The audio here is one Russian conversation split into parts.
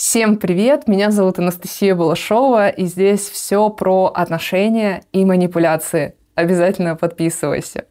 Всем привет! Меня зовут Анастасия Балашова, и здесь все про отношения и манипуляции. Обязательно подписывайся.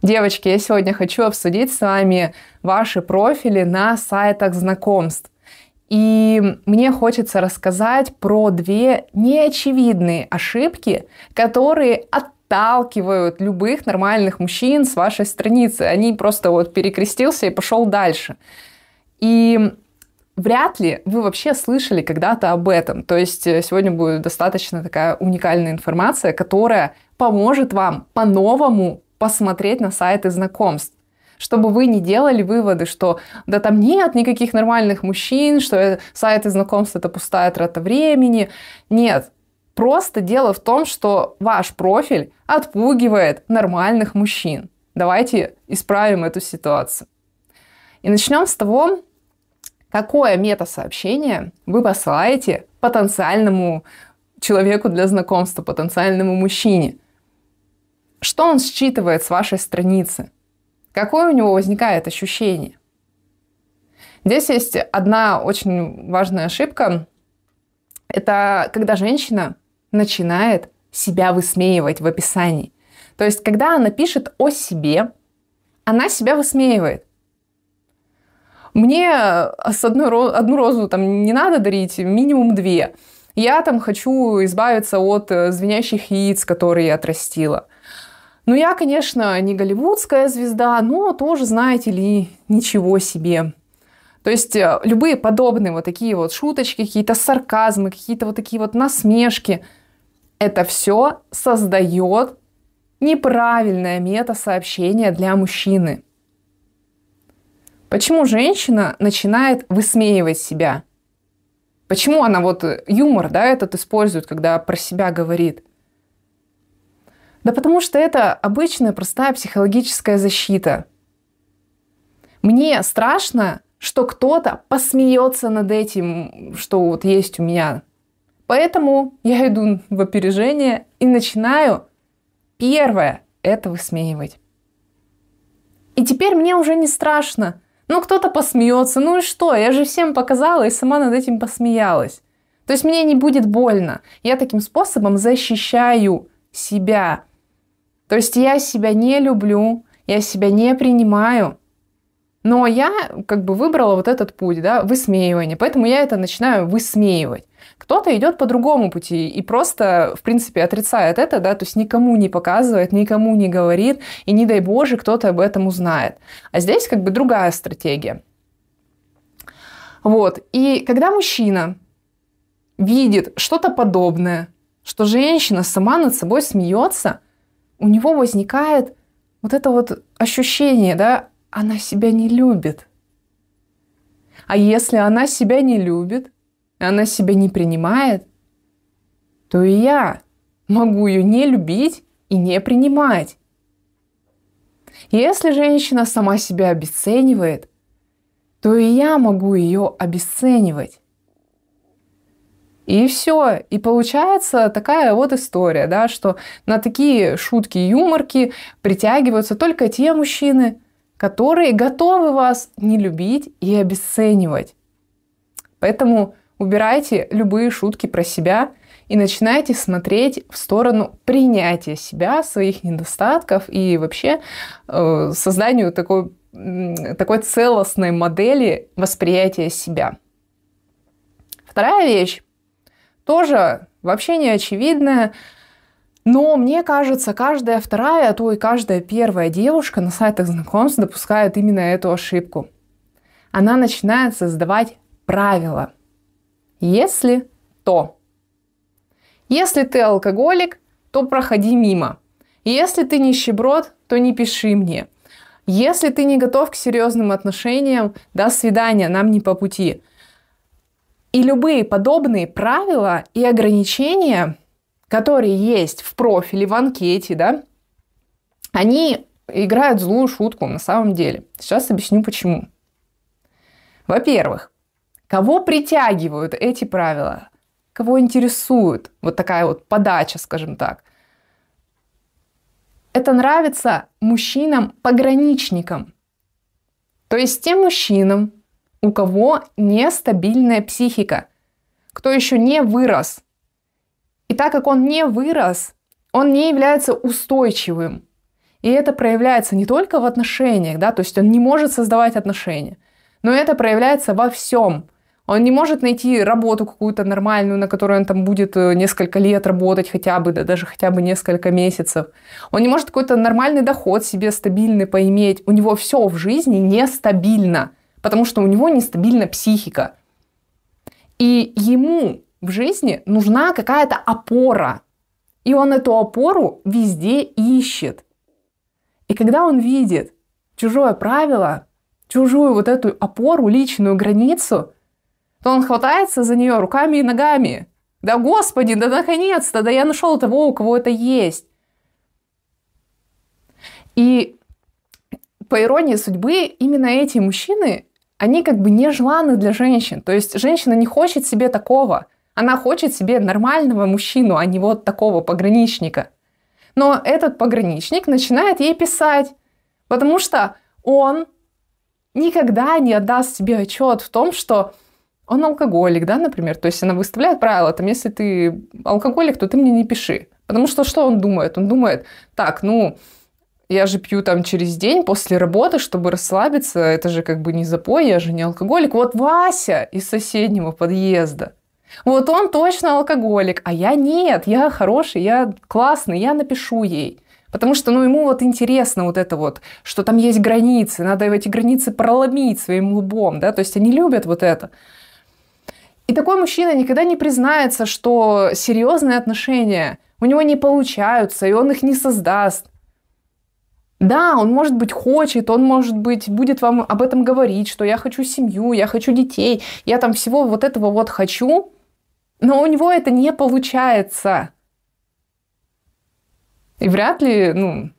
Девочки, я сегодня хочу обсудить с вами ваши профили на сайтах знакомств. И мне хочется рассказать про две неочевидные ошибки, которые отталкивают любых нормальных мужчин с вашей страницы. Они просто вот перекрестился и пошел дальше. И вряд ли вы вообще слышали когда-то об этом. То есть э, сегодня будет достаточно такая уникальная информация, которая поможет вам по-новому посмотреть на сайты знакомств чтобы вы не делали выводы, что да там нет никаких нормальных мужчин, что э, сайты знакомств это пустая трата времени. Нет, просто дело в том, что ваш профиль отпугивает нормальных мужчин. Давайте исправим эту ситуацию. И начнем с того, какое мета-сообщение вы посылаете потенциальному человеку для знакомства, потенциальному мужчине. Что он считывает с вашей страницы? Какое у него возникает ощущение? Здесь есть одна очень важная ошибка. Это когда женщина начинает себя высмеивать в описании. То есть, когда она пишет о себе, она себя высмеивает. Мне э, с одной, одну розу там не надо дарить, минимум две. Я там хочу избавиться от э, звенящих яиц, которые я отрастила. Ну, я, конечно, не голливудская звезда, но тоже, знаете ли, ничего себе. То есть э, любые подобные вот такие вот шуточки, какие-то сарказмы, какие-то вот такие вот насмешки, это все создает неправильное мета-сообщение для мужчины – Почему женщина начинает высмеивать себя? Почему она вот э, юмор, да, этот использует, когда про себя говорит? Да потому что это обычная простая психологическая защита. Мне страшно, что кто-то посмеется над этим, что вот есть у меня. Поэтому я иду в опережение и начинаю первое это высмеивать. И теперь мне уже не страшно – ну, кто-то посмеется, ну и что? Я же всем показала и сама над этим посмеялась. То есть мне не будет больно. Я таким способом защищаю себя. То есть я себя не люблю, я себя не принимаю, но я как бы выбрала вот этот путь, да, высмеивание. Поэтому я это начинаю высмеивать. Кто-то идет по другому пути и просто, в принципе, отрицает это, да, то есть никому не показывает, никому не говорит, и не дай боже, кто-то об этом узнает. А здесь как бы другая стратегия. Вот. И когда мужчина видит что-то подобное, что женщина сама над собой смеется, у него возникает вот это вот ощущение, да, она себя не любит. А если она себя не любит, она себя не принимает, то и я могу ее не любить и не принимать. Если женщина сама себя обесценивает, то и я могу ее обесценивать. И все. И получается такая вот история, да, что на такие шутки и юморки притягиваются только те мужчины, которые готовы вас не любить и обесценивать. Поэтому убирайте любые шутки про себя и начинайте смотреть в сторону принятия себя, своих недостатков и вообще э, созданию такой, такой целостной модели восприятия себя. Вторая вещь, тоже вообще не очевидная, но мне кажется, каждая вторая, а то и каждая первая девушка на сайтах знакомств допускает именно эту ошибку. Она начинает создавать правила. Если то. Если ты алкоголик, то проходи мимо. Если ты нищеброд, то не пиши мне. Если ты не готов к серьезным отношениям, до свидания, нам не по пути. И любые подобные правила и ограничения – которые есть в профиле, в анкете, да, они играют злую шутку на самом деле. Сейчас объясню почему. Во-первых, кого притягивают эти правила? Кого интересует вот такая вот подача, скажем так? Это нравится мужчинам-пограничникам. То есть тем мужчинам, у кого нестабильная психика, кто еще не вырос – и так как он не вырос, он не является устойчивым. И это проявляется не только в отношениях, да, то есть он не может создавать отношения, но это проявляется во всем. Он не может найти работу какую-то нормальную, на которой он там будет э, несколько лет работать хотя бы, да даже хотя бы несколько месяцев. Он не может какой-то нормальный доход себе стабильный поиметь. У него все в жизни нестабильно, потому что у него нестабильна психика. И ему в жизни нужна какая-то опора. И он эту опору везде ищет. И когда он видит чужое правило, чужую вот эту опору, личную границу, то он хватается за нее руками и ногами. Да господи, да наконец-то, да я нашел того, у кого это есть. И по иронии судьбы, именно эти мужчины, они как бы не для женщин. То есть женщина не хочет себе такого – она хочет себе нормального мужчину, а не вот такого пограничника. Но этот пограничник начинает ей писать, потому что он никогда не отдаст себе отчет в том, что он алкоголик, да, например. То есть она выставляет правила, там, если ты алкоголик, то ты мне не пиши. Потому что что он думает? Он думает, так, ну, я же пью там через день после работы, чтобы расслабиться, это же как бы не запой, я же не алкоголик. Вот Вася из соседнего подъезда. Вот он точно алкоголик, а я нет, я хороший, я классный, я напишу ей. Потому что, ну, ему вот интересно вот это вот, что там есть границы, надо эти границы проломить своим лбом, да, то есть они любят вот это. И такой мужчина никогда не признается, что серьезные отношения у него не получаются, и он их не создаст. Да, он, может быть, хочет, он, может быть, будет вам об этом говорить, что я хочу семью, я хочу детей, я там всего вот этого вот хочу, но у него это не получается. И вряд ли, ну,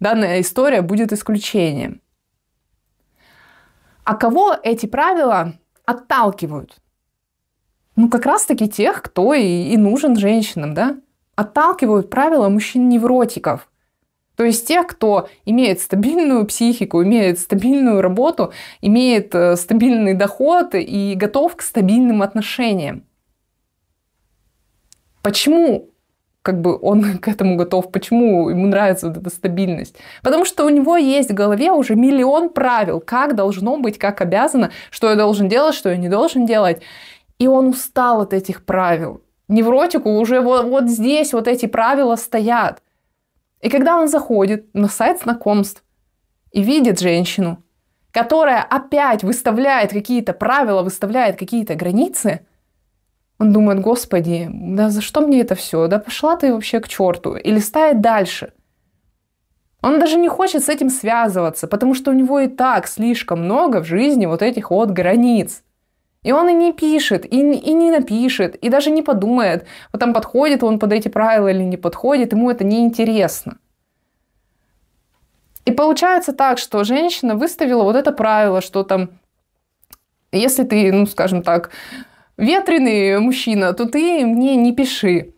данная история будет исключением. А кого эти правила отталкивают? Ну, как раз-таки тех, кто и, и нужен женщинам, да? Отталкивают правила мужчин-невротиков. То есть тех, кто имеет стабильную психику, имеет стабильную работу, имеет э, стабильный доход и готов к стабильным отношениям. Почему как бы он к этому готов, почему ему нравится вот эта стабильность. Потому что у него есть в голове уже миллион правил, как должно быть, как обязано, что я должен делать, что я не должен делать. И он устал от этих правил. Невротику уже вот, вот здесь вот эти правила стоят. И когда он заходит на сайт знакомств и видит женщину, которая опять выставляет какие-то правила, выставляет какие-то границы – он думает, господи, да за что мне это все? Да пошла ты вообще к черту. И листает дальше. Он даже не хочет с этим связываться, потому что у него и так слишком много в жизни вот этих вот границ. И он и не пишет, и, и не напишет, и даже не подумает, вот там подходит он под эти правила или не подходит, ему это неинтересно. И получается так, что женщина выставила вот это правило, что там, если ты, ну, скажем так, ветреный мужчина, то ты мне не пиши.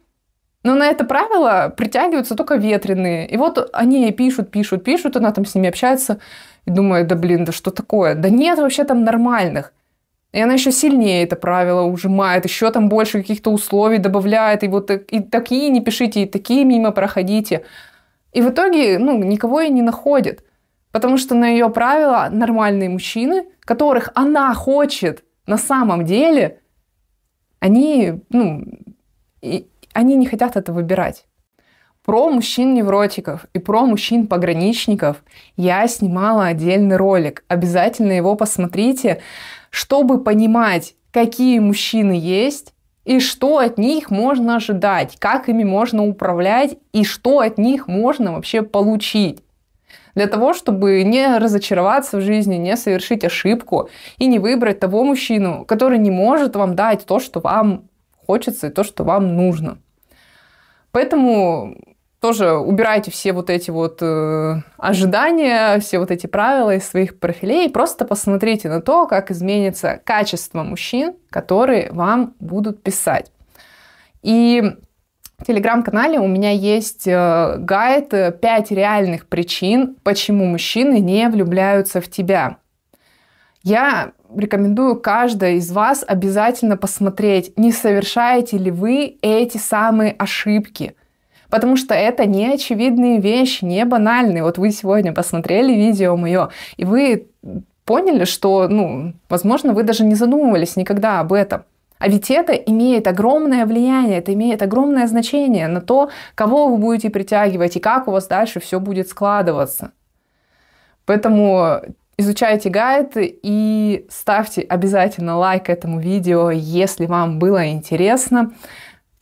Но на это правило притягиваются только ветреные. И вот они ей пишут, пишут, пишут, она там с ними общается и думает, да блин, да что такое? Да нет вообще там нормальных. И она еще сильнее это правило ужимает, еще там больше каких-то условий добавляет, и вот и такие не пишите, и такие мимо проходите. И в итоге, ну, никого и не находит. Потому что на ее правила нормальные мужчины, которых она хочет на самом деле – они, ну, и, они не хотят это выбирать. Про мужчин-невротиков и про мужчин-пограничников я снимала отдельный ролик. Обязательно его посмотрите, чтобы понимать, какие мужчины есть и что от них можно ожидать, как ими можно управлять и что от них можно вообще получить для того, чтобы не разочароваться в жизни, не совершить ошибку и не выбрать того мужчину, который не может вам дать то, что вам хочется и то, что вам нужно. Поэтому тоже убирайте все вот эти вот э, ожидания, все вот эти правила из своих профилей и просто посмотрите на то, как изменится качество мужчин, которые вам будут писать. И телеграм-канале у меня есть э, гайд 5 э, реальных причин, почему мужчины не влюбляются в тебя. Я рекомендую каждой из вас обязательно посмотреть, не совершаете ли вы эти самые ошибки. Потому что это не очевидные вещи, не банальные. Вот вы сегодня посмотрели видео мое, и вы поняли, что, ну, возможно, вы даже не задумывались никогда об этом. А ведь это имеет огромное влияние, это имеет огромное значение на то, кого вы будете притягивать и как у вас дальше все будет складываться. Поэтому изучайте гайд и ставьте обязательно лайк этому видео, если вам было интересно.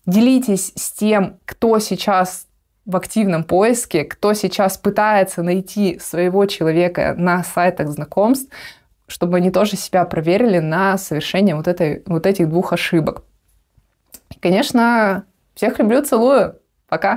Делитесь с тем, кто сейчас в активном поиске, кто сейчас пытается найти своего человека на сайтах знакомств, чтобы они тоже себя проверили на совершение вот, этой, вот этих двух ошибок. И, конечно, всех люблю, целую. Пока.